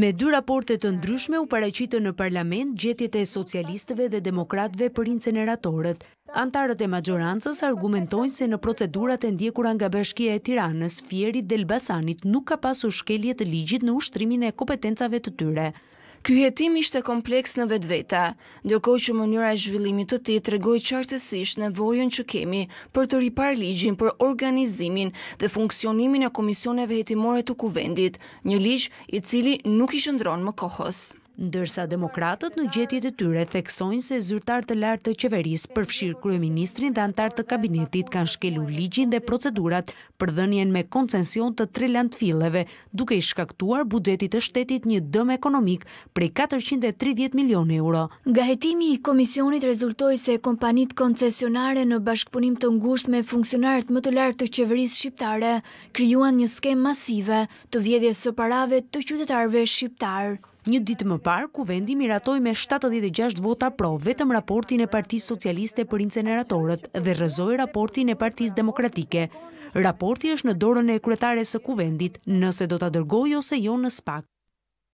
Me dy raportet të ndryshme u pareqitë në parlament gjetjet e socialistëve dhe demokratve për inceneratorët. Antarët e majorancës argumentojnë se në procedurat e ndjekura nga bashkia e tiranës, fjerit dhe lbasanit nuk ka pasu shkeljet të ligjit në ushtrimin e kompetencave të tyre. Ky hetim ishte kompleks në vetë veta, ndërkoj që mënyra e zhvillimit të ti të regoj qartësisht në vojën që kemi për të ripar ligjin për organizimin dhe funksionimin e komisioneve hetimore të kuvendit, një ligj i cili nuk i shëndron më kohës. Ndërsa demokratët në gjetjet e tyre theksojnë se zyrtar të lartë të qeveris përfshirë kryeministrin dhe antar të kabinetit kanë shkelu ligjin dhe procedurat për dhenjen me koncension të tre lantë duke i shkaktuar budjetit të shtetit një dëm ekonomik prej 430 milion euro. Nga hetimi i komisionit rezultoj se kompanit koncesionare në bashkëpunim të ngusht me funksionarët më të lartë të qeveris shqiptare kryuan një skem masive të vjedje së parave të qytetarve shqiptarë. Një ditë më parë, kuvendi miratoj me 76 vota pro vetëm raportin e Partisë Socialiste për inceneratorët dhe rëzoj raportin e Partisë Demokratike. Raporti është në dorën e kretare së kuvendit nëse do të dërgoj ose jo në spak.